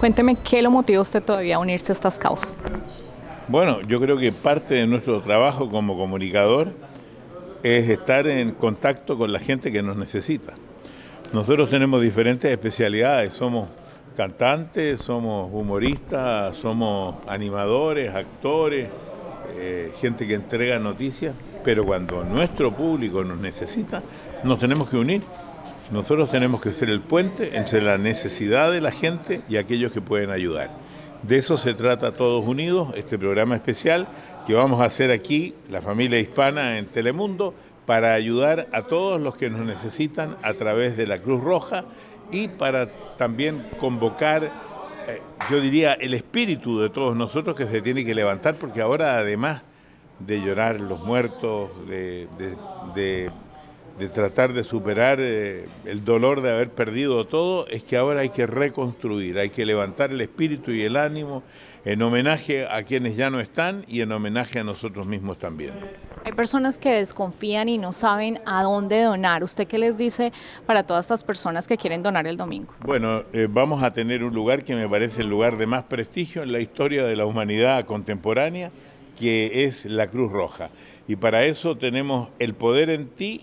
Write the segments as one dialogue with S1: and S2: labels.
S1: Cuénteme qué lo motivó usted todavía a unirse a estas causas.
S2: Bueno, yo creo que parte de nuestro trabajo como comunicador es estar en contacto con la gente que nos necesita. Nosotros tenemos diferentes especialidades, somos cantantes, somos humoristas, somos animadores, actores, eh, gente que entrega noticias, pero cuando nuestro público nos necesita, nos tenemos que unir nosotros tenemos que ser el puente entre la necesidad de la gente y aquellos que pueden ayudar. De eso se trata Todos Unidos, este programa especial que vamos a hacer aquí, la familia hispana en Telemundo, para ayudar a todos los que nos necesitan a través de la Cruz Roja y para también convocar, eh, yo diría, el espíritu de todos nosotros que se tiene que levantar, porque ahora además de llorar los muertos, de de tratar de superar eh, el dolor de haber perdido todo, es que ahora hay que reconstruir, hay que levantar el espíritu y el ánimo en homenaje a quienes ya no están y en homenaje a nosotros mismos también.
S1: Hay personas que desconfían y no saben a dónde donar. ¿Usted qué les dice para todas estas personas que quieren donar el domingo?
S2: Bueno, eh, vamos a tener un lugar que me parece el lugar de más prestigio en la historia de la humanidad contemporánea, que es la Cruz Roja. Y para eso tenemos el poder en ti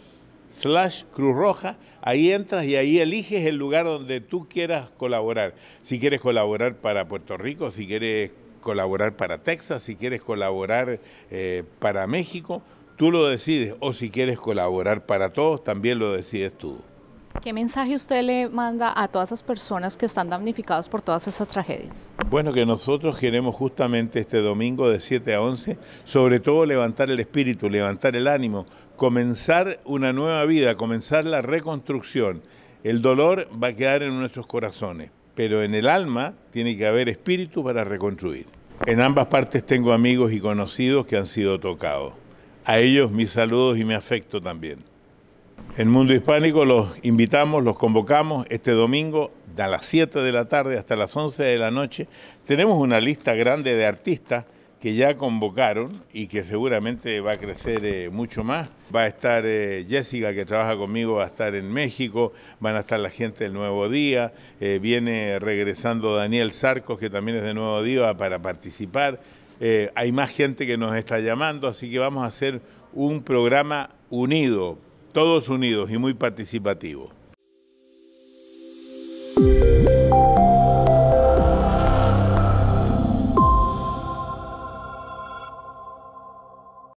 S2: slash Cruz Roja, ahí entras y ahí eliges el lugar donde tú quieras colaborar. Si quieres colaborar para Puerto Rico, si quieres colaborar para Texas, si quieres colaborar eh, para México, tú lo decides. O si quieres colaborar para todos, también lo decides tú.
S1: ¿Qué mensaje usted le manda a todas esas personas que están damnificadas por todas esas tragedias?
S2: Bueno, que nosotros queremos justamente este domingo de 7 a 11, sobre todo levantar el espíritu, levantar el ánimo, comenzar una nueva vida, comenzar la reconstrucción. El dolor va a quedar en nuestros corazones, pero en el alma tiene que haber espíritu para reconstruir. En ambas partes tengo amigos y conocidos que han sido tocados. A ellos mis saludos y mi afecto también. En Mundo Hispánico los invitamos, los convocamos este domingo de las 7 de la tarde hasta las 11 de la noche. Tenemos una lista grande de artistas que ya convocaron y que seguramente va a crecer eh, mucho más. Va a estar eh, Jessica, que trabaja conmigo, va a estar en México, van a estar la gente del Nuevo Día, eh, viene regresando Daniel Sarcos, que también es de Nuevo Día, para participar. hay más gente que nos está llamando, así que vamos a hacer un programa unido, todos unidos y muy participativos.